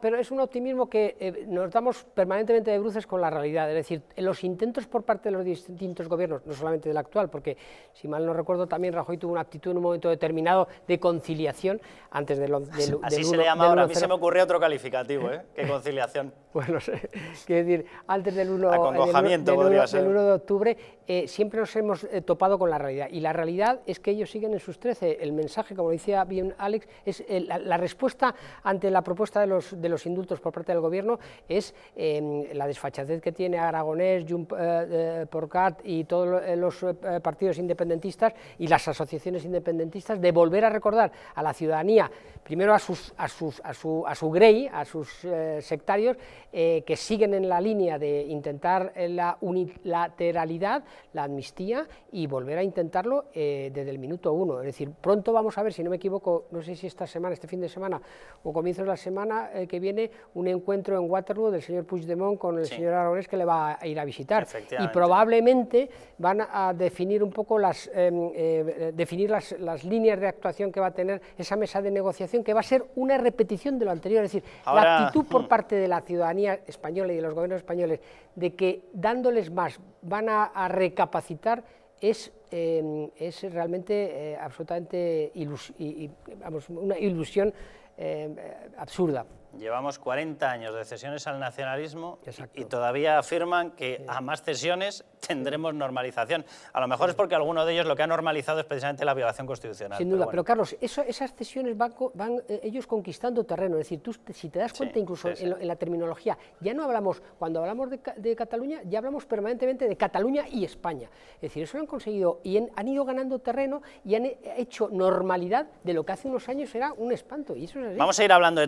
Pero es un optimismo que eh, nos damos permanentemente de bruces con la realidad, es decir, los intentos por parte de los distintos gobiernos, no solamente del actual, porque si mal no recuerdo también Rajoy tuvo una actitud en un momento determinado de conciliación antes del... de octubre. Así se le llama ahora, a mí se me ocurrió otro calificativo, ¿eh? Que conciliación. bueno, sé, decir, antes del 1, eh, de octubre eh, siempre nos hemos topado con la realidad y la realidad es que ellos siguen en sus 13. El mensaje, como decía bien Alex, es la respuesta ante la propuesta de los de los indultos por parte del gobierno es em, la desfachatez que tiene Aragonés, Jump eh, eh, Porcat y todos eh, los partidos independentistas y las asociaciones independentistas de volver a recordar a la ciudadanía, primero a, sus, a, sus, a, su, a su grey, a sus sectarios, que siguen en la línea de intentar la unilateralidad, la amnistía y volver a intentarlo desde el minuto uno. Es decir, pronto vamos a ver, si no me equivoco, no sé si esta semana, este fin de semana o comienzo de la semana, que viene un encuentro en Waterloo del señor Puigdemont con el señor Aragonés que le va a ir a visitar. Y probablemente van a definir un poco las, em, eh, definir las, líneas de actuación que va a tener esa mesa de negociación, que va a ser una repetición de lo anterior. Es decir, la actitud por mm. parte de la ciudadanía española y de los gobiernos españoles de que dándoles más van a, a recapacitar es Em, es realmente eh, absolutamente y, una ilusión em, absurda. Llevamos 40 años de cesiones al nacionalismo y todavía afirman que a más cesiones tendremos normalización. A lo mejor es porque alguno de ellos lo que ha normalizado es precisamente la violación constitucional. Sin duda, pero, Carlos, eso, esas cesiones van, van eh, ellos conquistando terreno. Es decir, tú si te das cuenta incluso en, la terminología, ya no hablamos, cuando hablamos de, de, Cataluña, ya hablamos permanentemente de Cataluña y España. Es decir, eso lo han conseguido y han ido ganando terreno y han eh, hecho normalidad de lo que hace unos años era un espanto. Y Vamos a ir hablando de